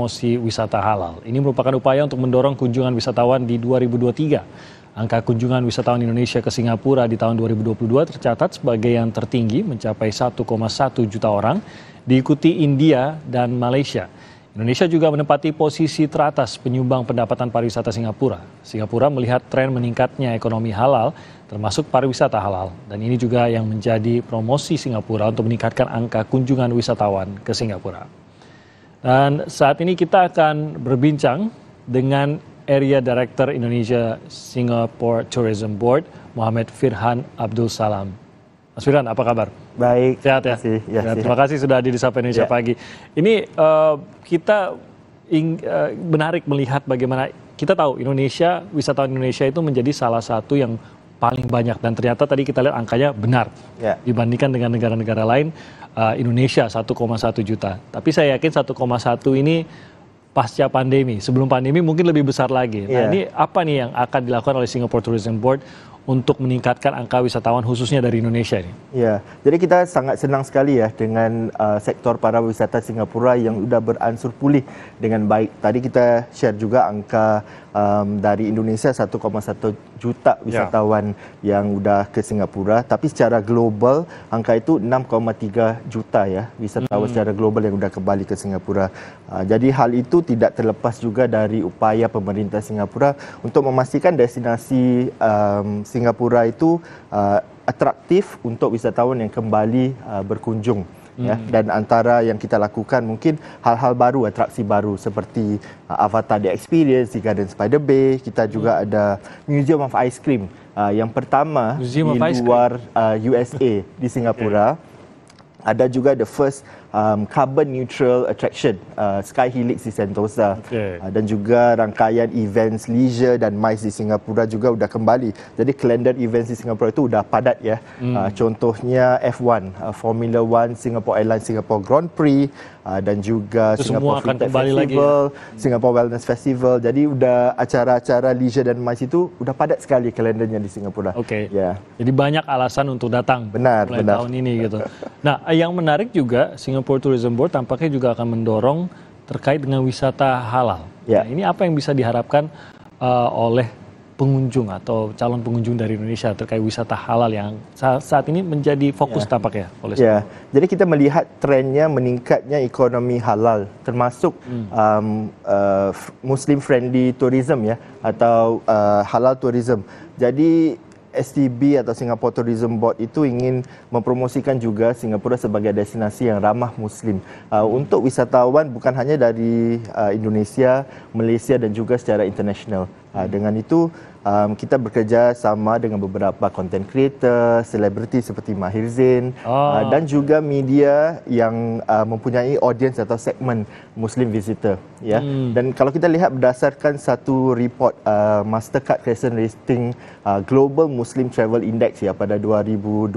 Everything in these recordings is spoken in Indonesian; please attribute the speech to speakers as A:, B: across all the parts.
A: promosi wisata halal. Ini merupakan upaya untuk mendorong kunjungan wisatawan di 2023. Angka kunjungan wisatawan Indonesia ke Singapura di tahun 2022 tercatat sebagai yang tertinggi mencapai 1,1 juta orang, diikuti India dan Malaysia. Indonesia juga menempati posisi teratas penyumbang pendapatan pariwisata Singapura. Singapura melihat tren meningkatnya ekonomi halal, termasuk pariwisata halal, dan ini juga yang menjadi promosi Singapura untuk meningkatkan angka kunjungan wisatawan ke Singapura. Dan saat ini kita akan berbincang dengan Area Director Indonesia Singapore Tourism Board, Muhammad Firhan Abdul Salam. Mas Firhan, apa kabar? Baik. Sehat ya? Kasih, ya sehat. Terima kasih sudah hadir di Sapa Indonesia ya. pagi. Ini uh, kita ing, uh, menarik melihat bagaimana kita tahu Indonesia, wisatawan Indonesia itu menjadi salah satu yang paling banyak dan ternyata tadi kita lihat angkanya benar ya. dibandingkan dengan negara-negara lain uh, Indonesia 1,1 juta. Tapi saya yakin 1,1 ini pasca pandemi. Sebelum pandemi mungkin lebih besar lagi. Nah, iya. ini apa nih yang akan dilakukan oleh Singapore Tourism Board untuk meningkatkan angka wisatawan khususnya dari Indonesia ini. Ya, jadi kita
B: sangat senang sekali ya dengan uh, sektor para wisata Singapura yang sudah beransur pulih dengan baik. Tadi kita share juga angka um, dari Indonesia 1,1 juta ya. wisatawan ya. yang sudah ke Singapura, tapi secara global angka itu 6,3 juta ya wisatawan hmm. secara global yang sudah kembali ke Singapura. Uh, jadi hal itu tidak terlepas juga dari upaya pemerintah Singapura untuk memastikan destinasi um, Singapura itu uh, atraktif untuk wisatawan yang kembali uh, berkunjung. Ya, hmm. dan antara yang kita lakukan mungkin hal-hal baru, atraksi baru seperti uh, Avatar The Experience di Garden Spider Bay. Kita juga hmm. ada Museum of Ice Cream uh, yang pertama Museum di luar uh, USA di Singapura. Okay. Ada juga the first um, carbon neutral attraction uh, Sky Helix di Sentosa okay. uh, dan juga rangkaian events leisure dan MICE di Singapura juga sudah kembali. Jadi kalender events di Singapura itu sudah padat ya. Hmm. Uh, contohnya F1, uh, Formula One, Singapore Airlines Singapore Grand Prix uh, dan juga itu Singapore kembali Festival, lagi, ya? hmm. Singapore Wellness Festival. Jadi sudah acara-acara leisure dan MICE itu sudah padat sekali kalendernya di Singapura. Oke. Okay. Yeah.
A: Jadi banyak alasan untuk datang. Benar, mulai benar. tahun ini gitu. Nah, yang menarik juga Singapura Singapore Tourism Board tampaknya juga akan mendorong terkait dengan wisata halal. Ya. Nah, ini apa yang bisa diharapkan uh, oleh pengunjung atau calon pengunjung dari Indonesia terkait wisata halal yang saat ini menjadi fokus ya. tampaknya oleh ya.
B: Jadi kita melihat trennya meningkatnya ekonomi halal termasuk hmm. um, uh, muslim friendly tourism ya atau uh, halal tourism. Jadi STB atau Singapore Tourism Board itu ingin mempromosikan juga Singapura sebagai destinasi yang ramah Muslim uh, untuk wisatawan bukan hanya dari uh, Indonesia, Malaysia dan juga secara internasional. Uh, dengan itu um, kita bekerja sama dengan beberapa content creator, selebriti seperti Mahir Zain oh. uh, dan juga media yang uh, mempunyai audience atau segmen Muslim visitor. Ya. Hmm. Dan kalau kita lihat berdasarkan satu report uh, Mastercard Crescent Rating uh, Global Muslim Travel Index ya pada 2022,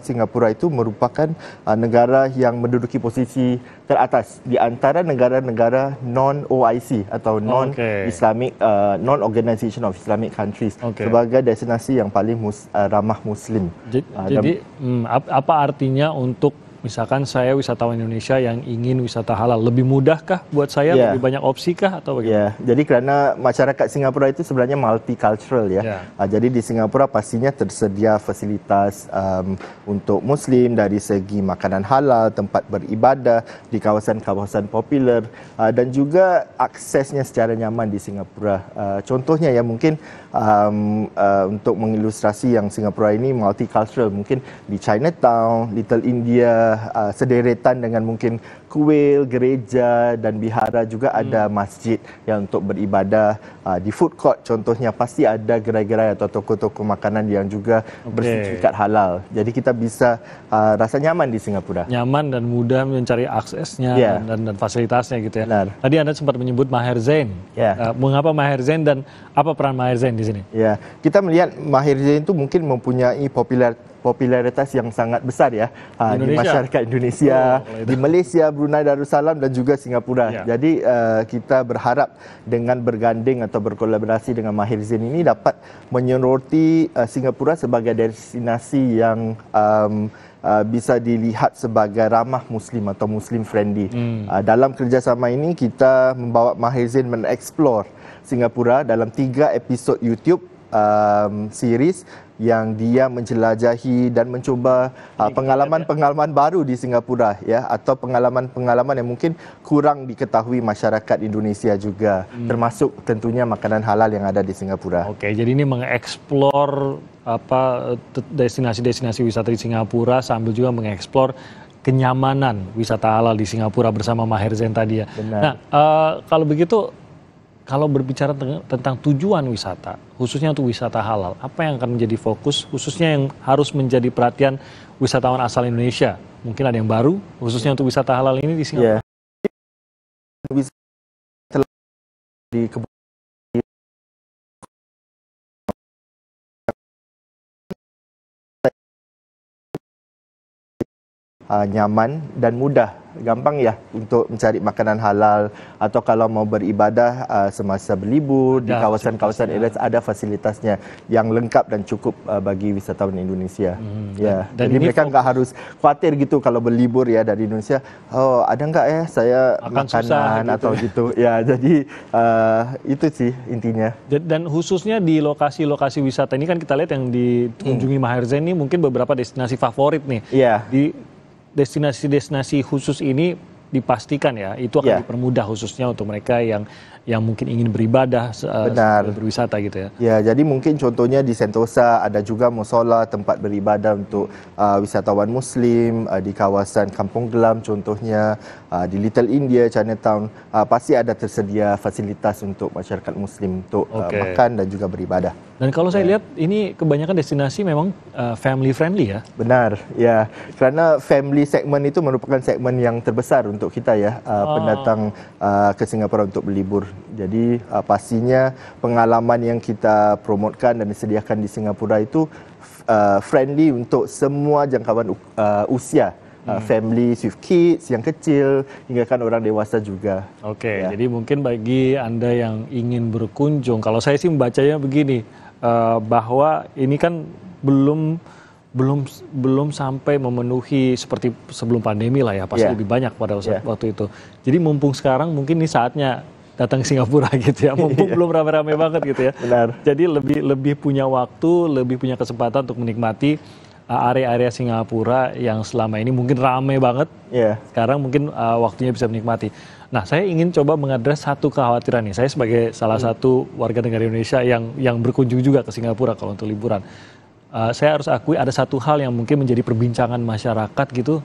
B: Singapura itu merupakan uh, negara yang menduduki posisi teratas di antara negara-negara non OIC atau non Islamic okay. uh, non Organisation of Islamic countries okay. sebagai destinasi yang paling mus, uh, ramah muslim. Ah, jadi, uh, jadi
A: hmm, apa artinya untuk Misalkan saya wisatawan Indonesia yang ingin wisata halal, lebih mudahkah buat saya? Yeah. Lebih banyak opsi kah atau bagaimana? Yeah.
B: Jadi karena masyarakat Singapura itu sebenarnya multicultural ya. Yeah. Ya. Uh, jadi di Singapura pastinya tersedia fasilitas um, untuk Muslim dari segi makanan halal, tempat beribadah di kawasan-kawasan popular uh, ah, dan juga aksesnya secara nyaman di Singapura. Uh, contohnya ya mungkin um, uh, untuk mengilustrasi yang Singapura ini multicultural, mungkin di Chinatown, Little India uh, sederetan dengan mungkin kuil, gereja dan bihara juga hmm. ada masjid yang untuk beribadah uh, di food court contohnya pasti ada gerai-gerai atau toko-toko makanan yang juga okay. bersertifikat halal. Jadi kita bisa uh, rasa nyaman di Singapura.
A: Nyaman dan mudah mencari aksesnya yeah. dan, dan fasilitasnya gitu ya. Benar. Tadi Anda sempat menyebut Maher Zain. Yeah. Ya. Uh, mengapa Maher Zain dan apa peran Maher Zain di sini? yeah. kita
B: melihat Maher Zain itu mungkin mempunyai popular popularitas yang sangat besar ya ha, di masyarakat Indonesia, oh, di Malaysia, Brunei Darussalam dan juga Singapura. Ya. Jadi uh, kita berharap dengan berganding atau berkolaborasi dengan Mahir Zain ini dapat menyoroti uh, Singapura sebagai destinasi yang um, Uh, bisa dilihat sebagai ramah muslim atau muslim friendly. Hmm. Uh, dalam kerjasama ini kita membawa Mahir Zain mengeksplor Singapura dalam tiga episod YouTube um, series yang dia menjelajahi dan mencuba uh, pengalaman pengalaman-pengalaman ya. baru di Singapura ya atau pengalaman-pengalaman yang mungkin kurang diketahui masyarakat Indonesia juga hmm. termasuk tentunya makanan halal yang ada di Singapura. Oke,
A: jadi ini mengeksplor apa destinasi-destinasi wisata di Singapura sambil juga mengeksplor kenyamanan wisata halal di Singapura bersama Maher Zain tadi ya. Benar. Nah, uh, kalau begitu kalau berbicara tentang tujuan wisata, khususnya untuk wisata halal, apa yang akan menjadi fokus, khususnya yang harus menjadi perhatian wisatawan asal Indonesia? Mungkin ada yang baru, khususnya untuk wisata halal ini di Singapura. Yeah. Di uh,
B: nyaman dan mudah gampang ya untuk mencari makanan halal atau kalau mau beribadah uh, semasa berlibur ada di kawasan-kawasan elit ada fasilitasnya yang lengkap dan cukup uh, bagi wisatawan Indonesia. Hmm. Ya. Dan Jadi mereka nggak harus khawatir gitu kalau berlibur ya dari Indonesia. Oh, ada nggak ya saya Akan makanan susah, gitu. atau gitu. ya, jadi uh, itu sih intinya.
A: Dan khususnya di lokasi-lokasi wisata ini kan kita lihat yang dikunjungi hmm. Maher Zain ini mungkin beberapa destinasi favorit nih. Iya. Yeah. Di destinasi-destinasi khusus ini dipastikan ya itu akan ya. dipermudah khususnya untuk mereka yang yang mungkin ingin beribadah Benar. berwisata gitu ya.
B: Ya, jadi mungkin contohnya di Sentosa ada juga musola tempat beribadah untuk uh, wisatawan muslim uh, di kawasan Kampung Gelam contohnya uh, di Little India Chinatown uh, pasti ada tersedia fasilitas untuk masyarakat muslim untuk okay. uh, makan dan juga beribadah.
A: Dan kalau saya ya. lihat ini kebanyakan destinasi memang uh, eh, family friendly ya. Benar, ya. Karena
B: family segmen itu merupakan segmen yang terbesar untuk kita ya uh, oh. pendatang uh, ke Singapura untuk berlibur. Jadi uh, pastinya pengalaman yang kita promotkan dan disediakan di Singapura itu uh, friendly untuk semua jangkauan uh, usia. Uh, family with kids yang kecil hingga kan orang dewasa juga.
A: Oke, okay, ya. jadi mungkin bagi Anda yang ingin berkunjung, kalau saya sih membacanya begini, uh, bahwa ini kan belum belum belum sampai memenuhi seperti sebelum pandemi lah ya pasti yeah. lebih banyak pada waktu, yeah. waktu itu. Jadi mumpung sekarang mungkin ini saatnya datang ke Singapura gitu ya. Mumpung iya. belum rame-rame banget gitu ya. Benar. Jadi lebih lebih punya waktu, lebih punya kesempatan untuk menikmati eh, area-area Singapura yang selama ini mungkin rame banget. Yeah. Sekarang mungkin uh, waktunya bisa menikmati. Nah, saya ingin coba mengadres satu kekhawatiran nih. Saya sebagai salah hmm. satu warga negara Indonesia yang yang berkunjung juga ke Singapura kalau untuk liburan. Uh, saya harus akui ada satu hal yang mungkin menjadi perbincangan masyarakat gitu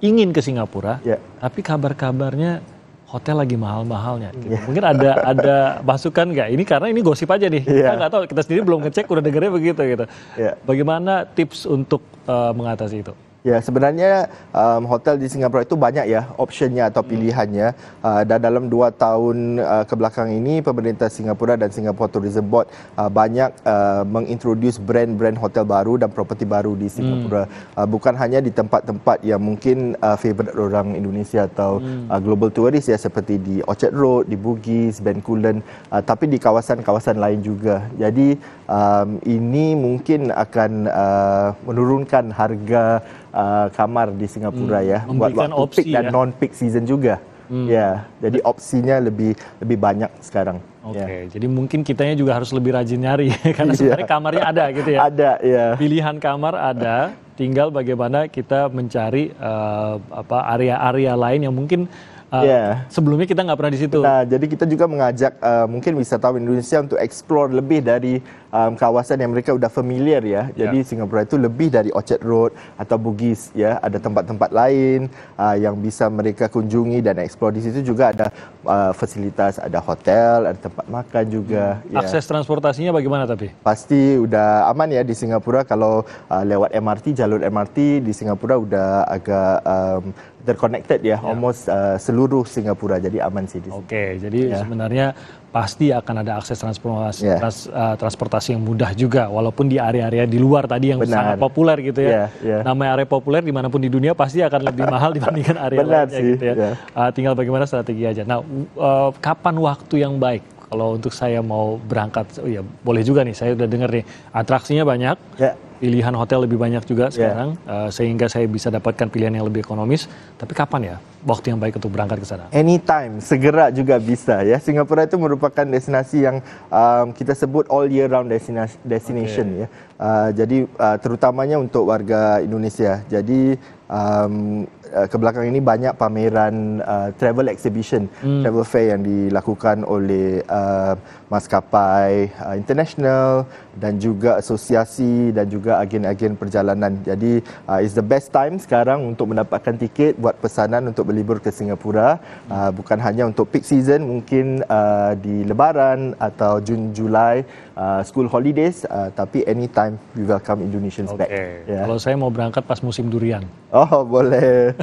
A: ingin ke Singapura, yeah. tapi kabar-kabarnya hotel lagi mahal-mahalnya. Gitu. Yeah. Mungkin ada ada masukan nggak? Ini karena ini gosip aja nih. Yeah. Kita ya. nggak tahu. Kita sendiri belum ngecek, udah dengarnya begitu gitu. Yeah. Bagaimana tips untuk uh, mengatasi itu?
B: Ya, sebenarnya um, hotel di Singapura itu banyak ya optionnya atau hmm. pilihannya. Uh, dan dalam dua tahun uh, ke ini pemerintah Singapura dan Singapore Tourism Board uh, banyak uh, mengintroduce brand-brand hotel baru dan properti baru di Singapura. Hmm. Uh, bukan hanya di tempat-tempat yang mungkin uh, favorite orang Indonesia atau hmm. uh, global tourist ya seperti di Orchard Road, di Bugis, Bencoolen uh, tapi di kawasan-kawasan lain juga. Jadi um, ini mungkin akan uh, menurunkan harga uh, kamar di Singapura hmm. ya buat waktu opsi, peak ya? dan non peak season juga. Hmm. Ya, jadi opsinya lebih lebih banyak
A: sekarang. Oke, okay, ya. jadi mungkin kitanya juga harus lebih rajin nyari karena iya. sebenarnya yeah.
B: kamarnya ada gitu ya. ada,
A: ya. Pilihan kamar ada, tinggal bagaimana kita mencari uh, apa area-area lain yang mungkin Uh, yeah. Iya. Sebelumnya kita nggak pernah di situ. Nah,
B: jadi kita juga mengajak uh, mungkin wisatawan Indonesia untuk explore lebih dari um, kawasan yang mereka udah familiar ya. ya. Jadi yeah. Singapura itu lebih dari Orchard Road atau Bugis ya. Ada tempat-tempat lain uh, yang bisa mereka kunjungi dan explore di situ juga ada uh, fasilitas, ada hotel, ada tempat makan juga. Hmm. Ya. Yeah.
A: Akses transportasinya bagaimana tapi?
B: Pasti udah aman ya di Singapura kalau uh, lewat MRT, jalur MRT di Singapura udah agak um, terconnected ya, ya. almost uh, seluruh Singapura jadi aman sih di sini. Oke, jadi
A: ya. sebenarnya pasti akan ada akses transportasi yeah. trans, uh, transportasi yang mudah juga walaupun di area-area di luar tadi yang Benar. sangat populer gitu ya. Yeah, yeah. Nama area populer dimanapun di dunia pasti akan lebih mahal dibandingkan area Benar lainnya gitu ya. Yeah. Uh, tinggal bagaimana strategi aja. Nah, uh, kapan waktu yang baik kalau untuk saya mau berangkat, oh ya boleh juga nih. Saya udah dengar nih atraksinya banyak. Yeah pilihan hotel lebih banyak juga iya. sekarang yeah. uh, sehingga saya bisa dapatkan pilihan yang lebih ekonomis. Tapi kapan ya waktu yang baik untuk berangkat ke sana?
B: Anytime, segera juga bisa ya. Singapura itu merupakan destinasi yang um, kita sebut all year round destinasi, destination okay. ya. Uh, jadi uh, terutamanya untuk warga Indonesia. Jadi um, Uh, ke belakang ini banyak pameran uh, travel exhibition, mm. travel fair yang dilakukan oleh uh, maskapai uh, international dan juga asosiasi dan juga agen-agen perjalanan. Jadi uh, is the best time sekarang untuk mendapatkan tiket buat pesanan untuk berlibur ke Singapura uh, bukan hanya untuk peak season mungkin uh, di Lebaran atau Jun Julai uh, school holidays uh, tapi
A: anytime we welcome Indonesians okay. back. Yeah. Kalau saya mau berangkat pas musim durian. Oh boleh.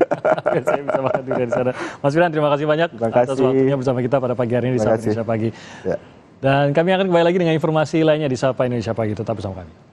A: saya bisa makan durian di sana. Mas Wilhan, terima kasih banyak terima kasih. atas waktunya bersama kita pada pagi hari ini di Sapa Indonesia Pagi. Ya. Dan kami akan kembali lagi dengan informasi lainnya di Sapa Indonesia Pagi. Tetap bersama kami.